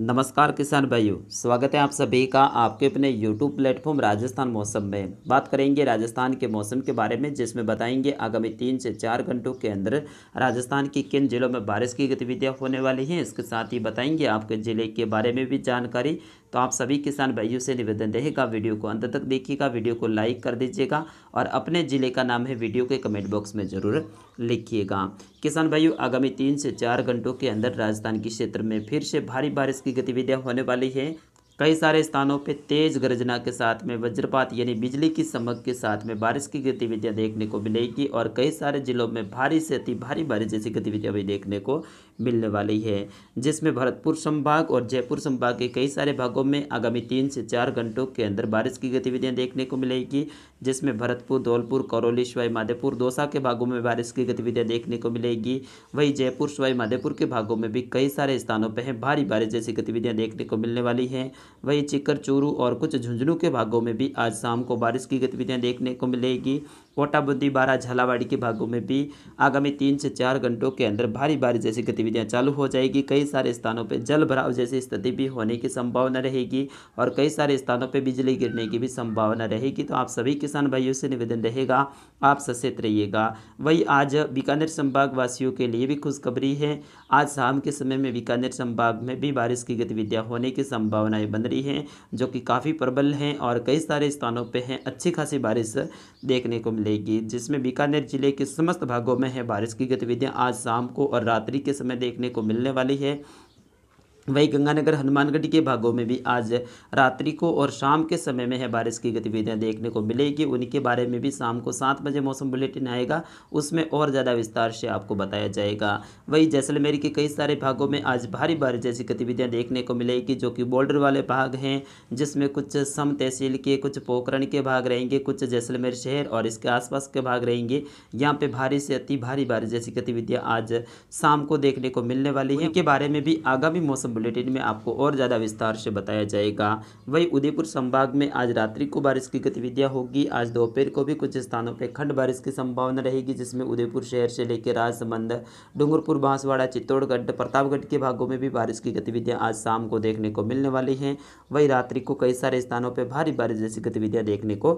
नमस्कार किसान भाइयों स्वागत है आप सभी का आपके अपने यूट्यूब प्लेटफॉर्म राजस्थान मौसम में बात करेंगे राजस्थान के मौसम के बारे में जिसमें बताएंगे आगामी तीन से चार घंटों के अंदर राजस्थान के किन जिलों में बारिश की गतिविधियां होने वाली हैं इसके साथ ही बताएंगे आपके ज़िले के बारे में भी जानकारी तो आप सभी किसान भाइयों से निवेदन रहेगा वीडियो को अंत तक देखिएगा वीडियो को लाइक कर दीजिएगा और अपने ज़िले का नाम है वीडियो के कमेंट बॉक्स में ज़रूर लिखिएगा किसान भाइयों आगामी तीन से चार घंटों के अंदर राजस्थान के क्षेत्र में फिर से भारी बारिश की गतिविधियाँ होने वाली है कई सारे स्थानों पर तेज गर्जना के साथ में वज्रपात यानी बिजली की चमक के साथ में बारिश की गतिविधियां देखने को मिलेगी और कई सारे जिलों में भारी से अति भारी बारिश जैसी गतिविधियां भी देखने को मिलने वाली है जिसमें भरतपुर संभाग और जयपुर संभाग के कई सारे भागों में आगामी तीन से चार घंटों के अंदर बारिश की गतिविधियाँ देखने को मिलेगी जिसमें भरतपुर धौलपुर करौली शिवाई माधेपुर दौसा के भागों में बारिश की गतिविधियाँ देखने को मिलेगी वहीं जयपुर शिवाई माधेपुर के भागों में भी कई सारे स्थानों पर भारी बारिश जैसी गतिविधियाँ देखने को मिलने वाली हैं वहीं चिकर चूरू और कुछ झुंझुनू के भागों में भी आज शाम को बारिश की गतिविधियां देखने को मिलेगी कोटा बुद्धि बारा झालावाड़ी के भागों में भी आगामी तीन से चार घंटों के अंदर भारी बारिश जैसी गतिविधियां चालू हो जाएगी कई सारे स्थानों पर जल भराव जैसी स्थिति भी होने की संभावना रहेगी और कई सारे स्थानों पर बिजली गिरने की भी संभावना रहेगी तो आप सभी किसान भाइयों से निवेदन रहेगा आप सचेत रहिएगा वही आज बीकानेर संभाग वासियों के लिए भी खुशखबरी है आज शाम के समय में बीकानेर संभाग में भी बारिश की गतिविधियाँ होने की संभावनाएँ बन रही हैं जो कि काफ़ी प्रबल हैं और कई सारे स्थानों पर हैं अच्छी खासी बारिश देखने को मिल लेगी जिसमें बीकानेर जिले के समस्त भागों में है बारिश की गतिविधियां आज शाम को और रात्रि के समय देखने को मिलने वाली है वहीं गंगानगर हनुमानगढ़ के भागों में भी आज रात्रि को और शाम के समय में है बारिश की गतिविधियां देखने को मिलेगी उनके बारे में भी शाम को सात बजे मौसम बुलेटिन आएगा उसमें और ज़्यादा विस्तार से आपको बताया जाएगा वहीं जैसलमेर के कई सारे भागों में आज भारी बारिश जैसी गतिविधियाँ देखने को मिलेगी जो कि बॉर्डर वाले भाग हैं जिसमें कुछ सम तहसील के कुछ पोखरण के भाग रहेंगे कुछ जैसलमेर शहर और इसके आसपास के भाग रहेंगे यहाँ पर भारी से अति भारी बारिश जैसी गतिविधियाँ आज शाम को देखने को मिलने वाली है के बारे में भी आगामी मौसम बुलेटिन में आपको और ज़्यादा विस्तार से बताया जाएगा वहीं उदयपुर संभाग में आज रात्रि को बारिश की गतिविधियाँ होगी आज दोपहर को भी कुछ स्थानों पर खंड बारिश की संभावना रहेगी जिसमें उदयपुर शहर से लेकर राजसमंद डूंगरपुर बांसवाड़ा चित्तौड़गढ़ प्रतापगढ़ के भागों में भी बारिश की गतिविधियाँ आज शाम को देखने को मिलने वाली हैं वहीं रात्रि को कई सारे स्थानों पर भारी बारिश जैसी गतिविधियाँ देखने को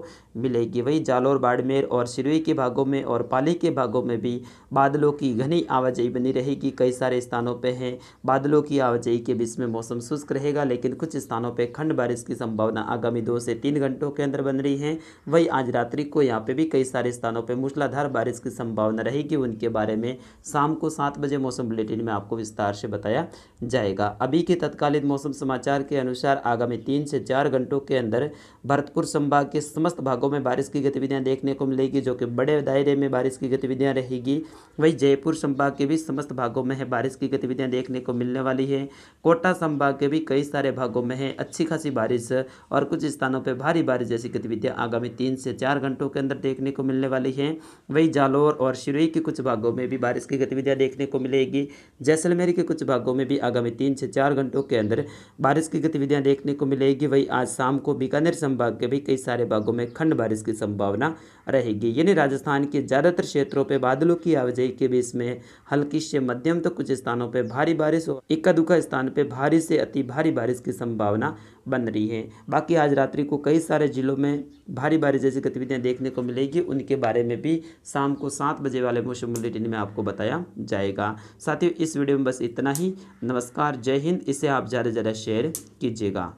मिलेगी वहीं जालौर बाड़मेर और सिरोई के भागों में और पाली के भागों में भी बादलों की घनी आवाजाही बनी रहेगी कई सारे स्थानों पर हैं बादलों की आवाजाही के बीच में मौसम शुष्क रहेगा लेकिन कुछ स्थानों पर खंड बारिश की संभावना आगामी दो से तीन घंटों के अंदर बन रही है वही आज रात्रि को यहाँ पे भी कई सारे स्थानों पर मूसलाधार बारिश की संभावना रहेगी उनके बारे में शाम को सात बजे मौसम बुलेटिन में आपको विस्तार से बताया जाएगा अभी के तत्कालीन मौसम समाचार के अनुसार आगामी तीन से चार घंटों के अंदर भरतपुर संभाग के समस्त भागों में बारिश की गतिविधियाँ देखने को मिलेगी जो कि बड़े दायरे में बारिश की गतिविधियाँ रहेगी वही जयपुर संभाग के भी समस्त भागों में है बारिश की गतिविधियाँ देखने को मिलने वाली है कोटा संभाग के भी कई सारे भागों में है अच्छी खासी बारिश और कुछ स्थानों पर भारी बारिश जैसी गतिविधियाँ आगामी तीन से चार घंटों के अंदर देखने को मिलने वाली हैं वहीं जालोर और शिरोई के कुछ भागों में भी बारिश की गतिविधियाँ देखने को मिलेगी जैसलमेर के कुछ भागों में भी आगामी तीन से चार घंटों के अंदर बारिश की गतिविधियाँ देखने को मिलेगी वही आज शाम को बीकानेर संभाग के भी कई सारे भागों में खंड बारिश की संभावना रहेगी यानी राजस्थान के ज़्यादातर क्षेत्रों पर बादलों की आवाजाही के बीच में हल्की से मध्यम तो कुछ स्थानों पर भारी बारिश और इक्का दुक्का स्थान स्थान पर भारी से अति भारी बारिश की संभावना बन रही है बाकी आज रात्रि को कई सारे ज़िलों में भारी बारिश जैसी गतिविधियां देखने को मिलेगी उनके बारे में भी शाम को सात बजे वाले मौसम बुलेटिन में आपको बताया जाएगा साथियों इस वीडियो में बस इतना ही नमस्कार जय हिंद इसे आप ज़्यादा से ज़्यादा शेयर कीजिएगा